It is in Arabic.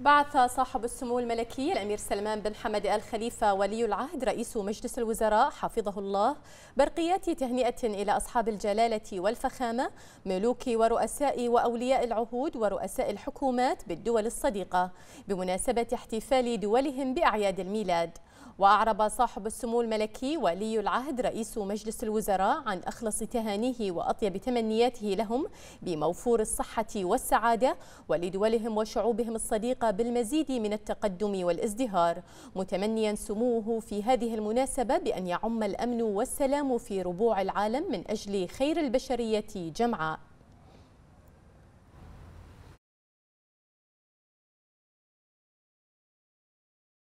بعث صاحب السمو الملكي الأمير سلمان بن حمد آل خليفة ولي العهد رئيس مجلس الوزراء حفظه الله برقيات تهنئة إلى أصحاب الجلالة والفخامة ملوك ورؤساء وأولياء العهود ورؤساء الحكومات بالدول الصديقة بمناسبة احتفال دولهم بأعياد الميلاد وأعرب صاحب السمو الملكي ولي العهد رئيس مجلس الوزراء عن أخلص تهانيه وأطيب تمنياته لهم بموفور الصحة والسعادة ولدولهم وشعوبهم الصديقة بالمزيد من التقدم والازدهار متمنيا سموه في هذه المناسبة بأن يعم الأمن والسلام في ربوع العالم من أجل خير البشرية جمعاء